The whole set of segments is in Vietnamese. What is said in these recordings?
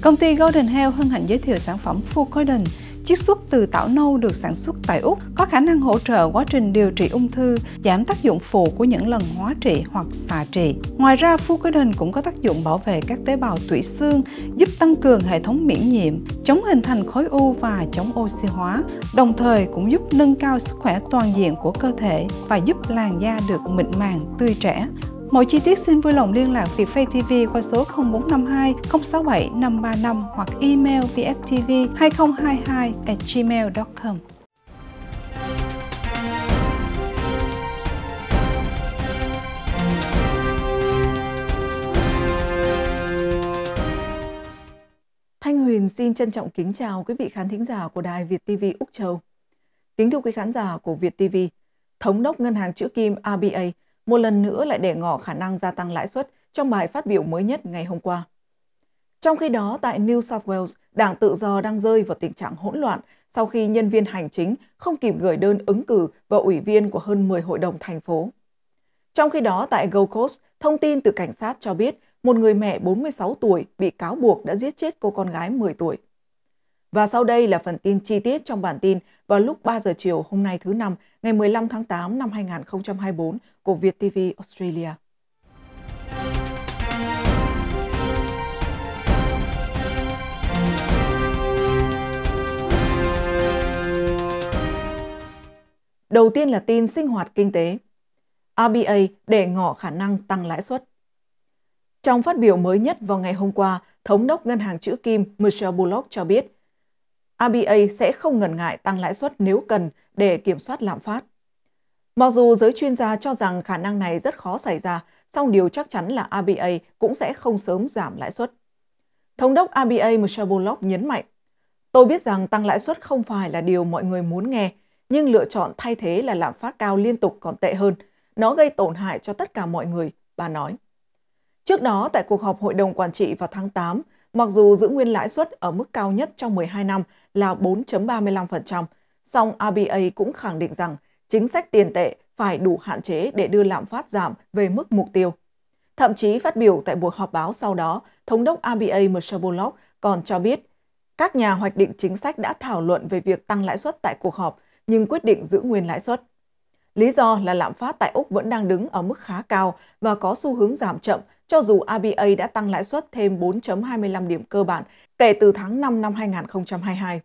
Công ty Golden Health hân hạnh giới thiệu sản phẩm Full Golden, chiết xuất từ tảo nâu được sản xuất tại Úc, có khả năng hỗ trợ quá trình điều trị ung thư, giảm tác dụng phụ của những lần hóa trị hoặc xạ trị. Ngoài ra, Fucoidin cũng có tác dụng bảo vệ các tế bào tủy xương, giúp tăng cường hệ thống miễn nhiễm, chống hình thành khối u và chống oxy hóa, đồng thời cũng giúp nâng cao sức khỏe toàn diện của cơ thể và giúp làn da được mịn màng, tươi trẻ. Mọi chi tiết xin vui lòng liên lạc Việt Phay TV qua số 0452 067 535 hoặc email vftv 2022 gmail.com. Thanh Huyền xin trân trọng kính chào quý vị khán thính giả của Đài Việt TV Úc Châu. Kính thưa quý khán giả của Việt TV, Thống đốc Ngân hàng Chữ Kim RBA một lần nữa lại để ngỏ khả năng gia tăng lãi suất trong bài phát biểu mới nhất ngày hôm qua. Trong khi đó, tại New South Wales, Đảng Tự do đang rơi vào tình trạng hỗn loạn sau khi nhân viên hành chính không kịp gửi đơn ứng cử vào ủy viên của hơn 10 hội đồng thành phố. Trong khi đó, tại Gold Coast, thông tin từ cảnh sát cho biết một người mẹ 46 tuổi bị cáo buộc đã giết chết cô con gái 10 tuổi. Và sau đây là phần tin chi tiết trong bản tin vào lúc 3 giờ chiều hôm nay thứ Năm ngày 15 tháng 8 năm 2024 của Việt TV Australia. Đầu tiên là tin sinh hoạt kinh tế. RBA để ngỏ khả năng tăng lãi suất. Trong phát biểu mới nhất vào ngày hôm qua, Thống đốc Ngân hàng Chữ Kim Michelle Bullock cho biết ABA sẽ không ngần ngại tăng lãi suất nếu cần để kiểm soát lạm phát. Mặc dù giới chuyên gia cho rằng khả năng này rất khó xảy ra, song điều chắc chắn là ABA cũng sẽ không sớm giảm lãi suất. Thống đốc ABA Michel Bullock nhấn mạnh, Tôi biết rằng tăng lãi suất không phải là điều mọi người muốn nghe, nhưng lựa chọn thay thế là lạm phát cao liên tục còn tệ hơn. Nó gây tổn hại cho tất cả mọi người, bà nói. Trước đó, tại cuộc họp Hội đồng Quản trị vào tháng 8, Mặc dù giữ nguyên lãi suất ở mức cao nhất trong 12 năm là 4.35%, song RBA cũng khẳng định rằng chính sách tiền tệ phải đủ hạn chế để đưa lạm phát giảm về mức mục tiêu. Thậm chí phát biểu tại buổi họp báo sau đó, Thống đốc RBA Michel Bullock còn cho biết các nhà hoạch định chính sách đã thảo luận về việc tăng lãi suất tại cuộc họp nhưng quyết định giữ nguyên lãi suất. Lý do là lạm phát tại Úc vẫn đang đứng ở mức khá cao và có xu hướng giảm chậm, cho dù ABA đã tăng lãi suất thêm 4.25 điểm cơ bản kể từ tháng 5 năm 2022.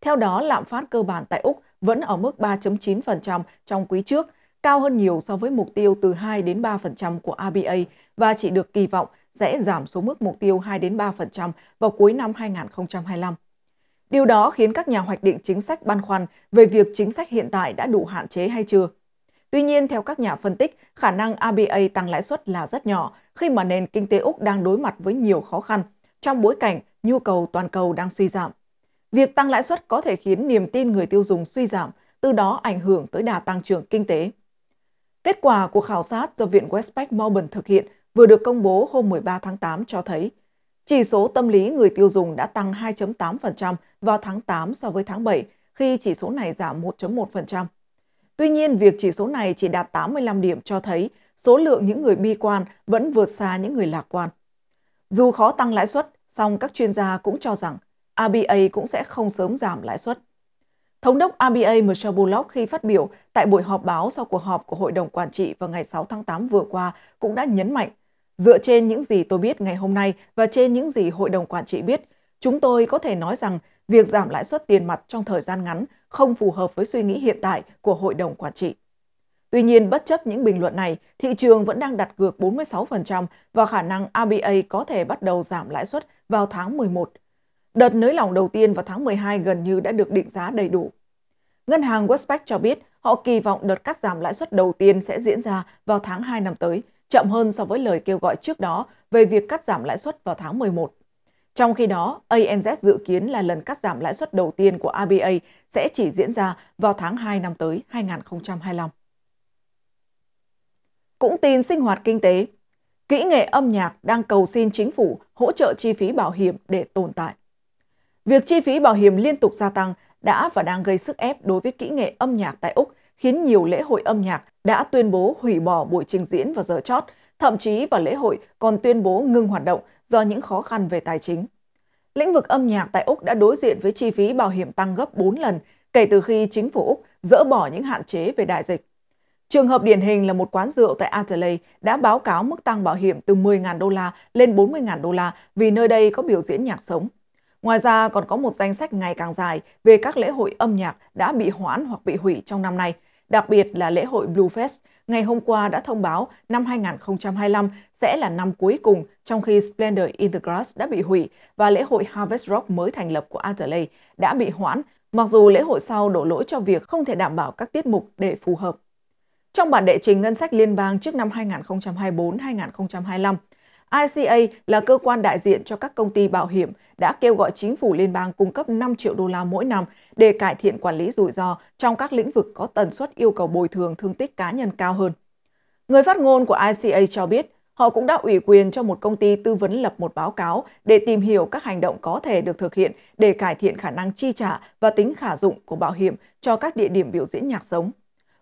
Theo đó, lạm phát cơ bản tại Úc vẫn ở mức 3.9% trong quý trước, cao hơn nhiều so với mục tiêu từ 2 đến 3% của ABA và chỉ được kỳ vọng sẽ giảm xuống mức mục tiêu 2 đến 3% vào cuối năm 2025. Điều đó khiến các nhà hoạch định chính sách băn khoăn về việc chính sách hiện tại đã đủ hạn chế hay chưa. Tuy nhiên, theo các nhà phân tích, khả năng ABA tăng lãi suất là rất nhỏ khi mà nền kinh tế Úc đang đối mặt với nhiều khó khăn trong bối cảnh nhu cầu toàn cầu đang suy giảm. Việc tăng lãi suất có thể khiến niềm tin người tiêu dùng suy giảm, từ đó ảnh hưởng tới đà tăng trưởng kinh tế. Kết quả của khảo sát do Viện Westpac Melbourne thực hiện vừa được công bố hôm 13 tháng 8 cho thấy, chỉ số tâm lý người tiêu dùng đã tăng 2.8% vào tháng 8 so với tháng 7, khi chỉ số này giảm 1 Tuy nhiên, việc chỉ số này chỉ đạt 85 điểm cho thấy số lượng những người bi quan vẫn vượt xa những người lạc quan. Dù khó tăng lãi suất, song các chuyên gia cũng cho rằng RBA cũng sẽ không sớm giảm lãi suất. Thống đốc RBA Michelle Bullock khi phát biểu tại buổi họp báo sau cuộc họp của Hội đồng Quản trị vào ngày 6 tháng 8 vừa qua cũng đã nhấn mạnh, dựa trên những gì tôi biết ngày hôm nay và trên những gì Hội đồng Quản trị biết, chúng tôi có thể nói rằng việc giảm lãi suất tiền mặt trong thời gian ngắn không phù hợp với suy nghĩ hiện tại của hội đồng quản trị. Tuy nhiên, bất chấp những bình luận này, thị trường vẫn đang đặt cược 46% vào khả năng ABA có thể bắt đầu giảm lãi suất vào tháng 11. Đợt nới lỏng đầu tiên vào tháng 12 gần như đã được định giá đầy đủ. Ngân hàng Westpac cho biết họ kỳ vọng đợt cắt giảm lãi suất đầu tiên sẽ diễn ra vào tháng 2 năm tới, chậm hơn so với lời kêu gọi trước đó về việc cắt giảm lãi suất vào tháng 11. Trong khi đó, ANZ dự kiến là lần cắt giảm lãi suất đầu tiên của ABA sẽ chỉ diễn ra vào tháng 2 năm tới 2025. Cũng tin sinh hoạt kinh tế, kỹ nghệ âm nhạc đang cầu xin chính phủ hỗ trợ chi phí bảo hiểm để tồn tại. Việc chi phí bảo hiểm liên tục gia tăng đã và đang gây sức ép đối với kỹ nghệ âm nhạc tại Úc, khiến nhiều lễ hội âm nhạc đã tuyên bố hủy bỏ buổi trình diễn vào giờ chót thậm chí vào lễ hội còn tuyên bố ngừng hoạt động do những khó khăn về tài chính. Lĩnh vực âm nhạc tại Úc đã đối diện với chi phí bảo hiểm tăng gấp 4 lần kể từ khi chính phủ Úc dỡ bỏ những hạn chế về đại dịch. Trường hợp điển hình là một quán rượu tại Adelaide đã báo cáo mức tăng bảo hiểm từ 10.000 đô la lên 40.000 đô la vì nơi đây có biểu diễn nhạc sống. Ngoài ra còn có một danh sách ngày càng dài về các lễ hội âm nhạc đã bị hoãn hoặc bị hủy trong năm nay – đặc biệt là lễ hội Blue Fest, ngày hôm qua đã thông báo năm 2025 sẽ là năm cuối cùng trong khi Splendor in the Grass đã bị hủy và lễ hội Harvest Rock mới thành lập của Adelaide đã bị hoãn, mặc dù lễ hội sau đổ lỗi cho việc không thể đảm bảo các tiết mục để phù hợp. Trong bản đệ trình ngân sách liên bang trước năm 2024-2025, ICA là cơ quan đại diện cho các công ty bảo hiểm đã kêu gọi chính phủ liên bang cung cấp 5 triệu đô la mỗi năm để cải thiện quản lý rủi ro trong các lĩnh vực có tần suất yêu cầu bồi thường thương tích cá nhân cao hơn. Người phát ngôn của ICA cho biết, họ cũng đã ủy quyền cho một công ty tư vấn lập một báo cáo để tìm hiểu các hành động có thể được thực hiện để cải thiện khả năng chi trả và tính khả dụng của bảo hiểm cho các địa điểm biểu diễn nhạc sống.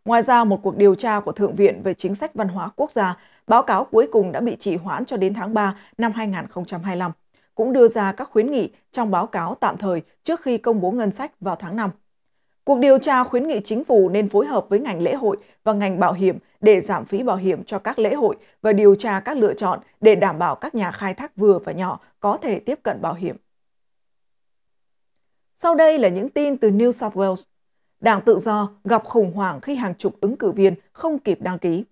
Ngoài ra, một cuộc điều tra của Thượng viện về chính sách văn hóa quốc gia, báo cáo cuối cùng đã bị trì hoãn cho đến tháng 3 năm 2025, cũng đưa ra các khuyến nghị trong báo cáo tạm thời trước khi công bố ngân sách vào tháng 5. Cuộc điều tra khuyến nghị chính phủ nên phối hợp với ngành lễ hội và ngành bảo hiểm để giảm phí bảo hiểm cho các lễ hội và điều tra các lựa chọn để đảm bảo các nhà khai thác vừa và nhỏ có thể tiếp cận bảo hiểm. Sau đây là những tin từ New South Wales. Đảng Tự Do gặp khủng hoảng khi hàng chục ứng cử viên không kịp đăng ký.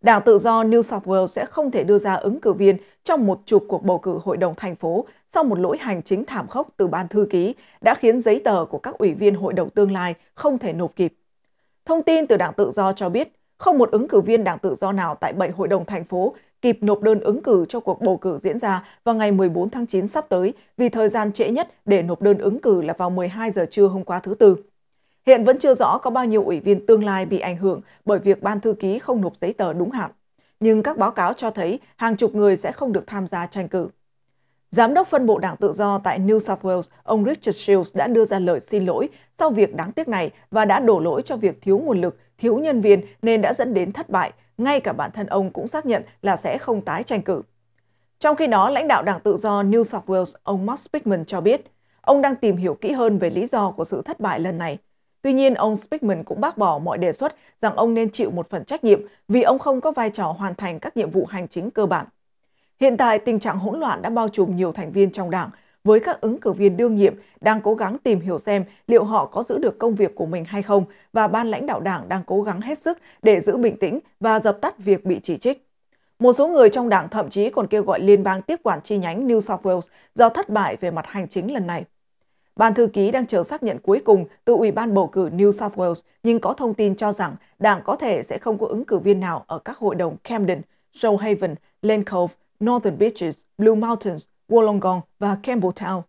Đảng Tự Do New South Wales sẽ không thể đưa ra ứng cử viên trong một chục cuộc bầu cử hội đồng thành phố sau một lỗi hành chính thảm khốc từ ban thư ký đã khiến giấy tờ của các ủy viên hội đồng tương lai không thể nộp kịp. Thông tin từ Đảng Tự Do cho biết, không một ứng cử viên Đảng Tự Do nào tại bảy hội đồng thành phố kịp nộp đơn ứng cử cho cuộc bầu cử diễn ra vào ngày 14 tháng 9 sắp tới vì thời gian trễ nhất để nộp đơn ứng cử là vào 12 giờ trưa hôm qua thứ Tư. Hiện vẫn chưa rõ có bao nhiêu ủy viên tương lai bị ảnh hưởng bởi việc ban thư ký không nộp giấy tờ đúng hạn. Nhưng các báo cáo cho thấy hàng chục người sẽ không được tham gia tranh cử. Giám đốc phân bộ Đảng Tự do tại New South Wales, ông Richard Shields đã đưa ra lời xin lỗi sau việc đáng tiếc này và đã đổ lỗi cho việc thiếu nguồn lực, thiếu nhân viên nên đã dẫn đến thất bại. Ngay cả bản thân ông cũng xác nhận là sẽ không tái tranh cử. Trong khi đó, lãnh đạo Đảng Tự do New South Wales, ông Mark Spickman cho biết, ông đang tìm hiểu kỹ hơn về lý do của sự thất bại lần này – Tuy nhiên, ông Spickman cũng bác bỏ mọi đề xuất rằng ông nên chịu một phần trách nhiệm vì ông không có vai trò hoàn thành các nhiệm vụ hành chính cơ bản. Hiện tại, tình trạng hỗn loạn đã bao trùm nhiều thành viên trong đảng, với các ứng cử viên đương nhiệm đang cố gắng tìm hiểu xem liệu họ có giữ được công việc của mình hay không và ban lãnh đạo đảng đang cố gắng hết sức để giữ bình tĩnh và dập tắt việc bị chỉ trích. Một số người trong đảng thậm chí còn kêu gọi liên bang tiếp quản chi nhánh New South Wales do thất bại về mặt hành chính lần này. Ban thư ký đang chờ xác nhận cuối cùng từ Ủy ban bầu cử New South Wales, nhưng có thông tin cho rằng đảng có thể sẽ không có ứng cử viên nào ở các hội đồng Camden, Shoalhaven, Lane Northern Beaches, Blue Mountains, Wollongong và Campbelltown.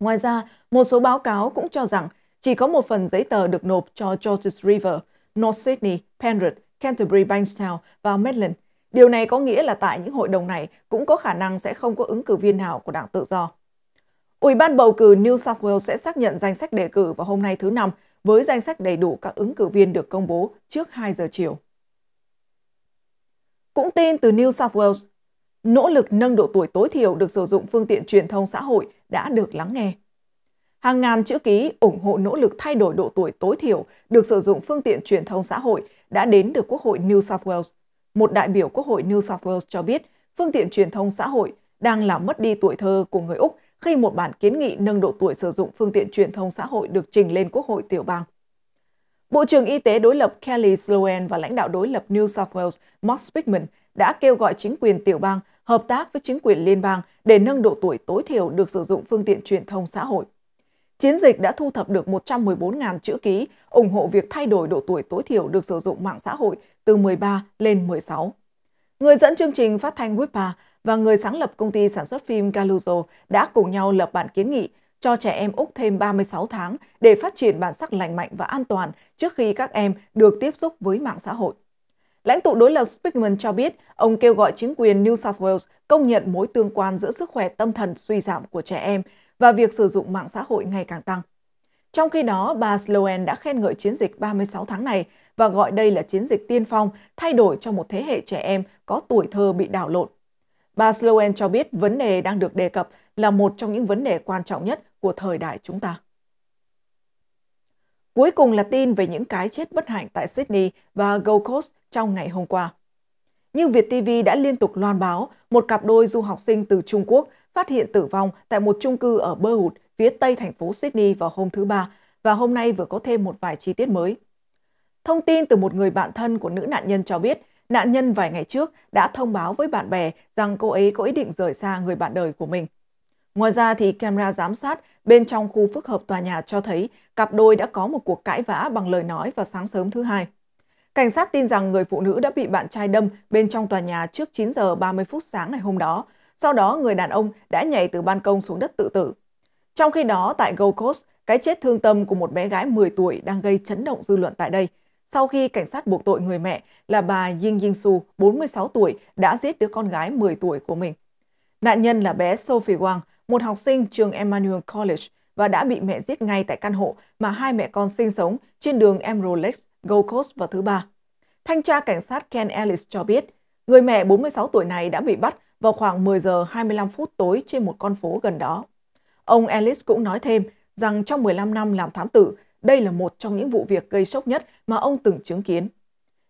Ngoài ra, một số báo cáo cũng cho rằng chỉ có một phần giấy tờ được nộp cho Georges River, North Sydney, Penrith, Canterbury Bankstown và Maitland. Điều này có nghĩa là tại những hội đồng này cũng có khả năng sẽ không có ứng cử viên nào của đảng tự do. Ủy ban bầu cử New South Wales sẽ xác nhận danh sách đề cử vào hôm nay thứ Năm với danh sách đầy đủ các ứng cử viên được công bố trước 2 giờ chiều. Cũng tin từ New South Wales, nỗ lực nâng độ tuổi tối thiểu được sử dụng phương tiện truyền thông xã hội đã được lắng nghe. Hàng ngàn chữ ký ủng hộ nỗ lực thay đổi độ tuổi tối thiểu được sử dụng phương tiện truyền thông xã hội đã đến được Quốc hội New South Wales. Một đại biểu Quốc hội New South Wales cho biết phương tiện truyền thông xã hội đang làm mất đi tuổi thơ của người Úc khi một bản kiến nghị nâng độ tuổi sử dụng phương tiện truyền thông xã hội được trình lên Quốc hội tiểu bang. Bộ trưởng Y tế đối lập Kelly Sloan và lãnh đạo đối lập New South Wales Mark Spickman đã kêu gọi chính quyền tiểu bang hợp tác với chính quyền liên bang để nâng độ tuổi tối thiểu được sử dụng phương tiện truyền thông xã hội. Chiến dịch đã thu thập được 114.000 chữ ký ủng hộ việc thay đổi độ tuổi tối thiểu được sử dụng mạng xã hội từ 13 lên 16. Người dẫn chương trình phát thanh WIPA và người sáng lập công ty sản xuất phim Galuzo đã cùng nhau lập bản kiến nghị cho trẻ em Úc thêm 36 tháng để phát triển bản sắc lành mạnh và an toàn trước khi các em được tiếp xúc với mạng xã hội. Lãnh tụ đối lập Spickman cho biết, ông kêu gọi chính quyền New South Wales công nhận mối tương quan giữa sức khỏe tâm thần suy giảm của trẻ em và việc sử dụng mạng xã hội ngày càng tăng. Trong khi đó, bà Sloan đã khen ngợi chiến dịch 36 tháng này và gọi đây là chiến dịch tiên phong thay đổi cho một thế hệ trẻ em có tuổi thơ bị đảo lộn. Bà Sloan cho biết vấn đề đang được đề cập là một trong những vấn đề quan trọng nhất của thời đại chúng ta. Cuối cùng là tin về những cái chết bất hạnh tại Sydney và Gold Coast trong ngày hôm qua. Như Việt TV đã liên tục loan báo, một cặp đôi du học sinh từ Trung Quốc phát hiện tử vong tại một chung cư ở Burwood, phía tây thành phố Sydney vào hôm thứ Ba, và hôm nay vừa có thêm một vài chi tiết mới. Thông tin từ một người bạn thân của nữ nạn nhân cho biết Nạn nhân vài ngày trước đã thông báo với bạn bè rằng cô ấy có ý định rời xa người bạn đời của mình. Ngoài ra thì camera giám sát bên trong khu phức hợp tòa nhà cho thấy cặp đôi đã có một cuộc cãi vã bằng lời nói vào sáng sớm thứ hai. Cảnh sát tin rằng người phụ nữ đã bị bạn trai đâm bên trong tòa nhà trước 9 giờ 30 phút sáng ngày hôm đó. Sau đó, người đàn ông đã nhảy từ ban công xuống đất tự tử. Trong khi đó, tại Gold Coast, cái chết thương tâm của một bé gái 10 tuổi đang gây chấn động dư luận tại đây – sau khi cảnh sát buộc tội người mẹ là bà Ying Ying Su, 46 tuổi, đã giết đứa con gái 10 tuổi của mình. Nạn nhân là bé Sophie Wang, một học sinh trường Emmanuel College và đã bị mẹ giết ngay tại căn hộ mà hai mẹ con sinh sống trên đường Emerald Lake, Gold Coast vào thứ Ba. Thanh tra cảnh sát Ken Ellis cho biết, người mẹ 46 tuổi này đã bị bắt vào khoảng 10 giờ 25 phút tối trên một con phố gần đó. Ông Ellis cũng nói thêm rằng trong 15 năm làm thám tử, đây là một trong những vụ việc gây sốc nhất mà ông từng chứng kiến.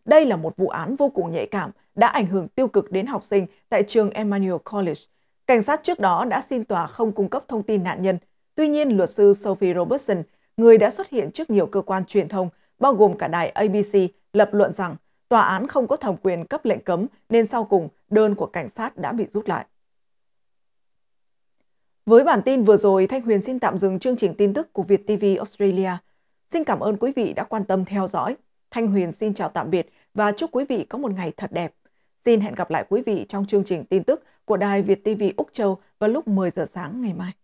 Đây là một vụ án vô cùng nhạy cảm đã ảnh hưởng tiêu cực đến học sinh tại trường Emmanuel College. Cảnh sát trước đó đã xin tòa không cung cấp thông tin nạn nhân. Tuy nhiên, luật sư Sophie Robertson, người đã xuất hiện trước nhiều cơ quan truyền thông, bao gồm cả đài ABC, lập luận rằng tòa án không có thẩm quyền cấp lệnh cấm nên sau cùng đơn của cảnh sát đã bị rút lại. Với bản tin vừa rồi, Thanh Huyền xin tạm dừng chương trình tin tức của Việt TV Australia – Xin cảm ơn quý vị đã quan tâm theo dõi. Thanh Huyền xin chào tạm biệt và chúc quý vị có một ngày thật đẹp. Xin hẹn gặp lại quý vị trong chương trình tin tức của Đài Việt TV Úc Châu vào lúc 10 giờ sáng ngày mai.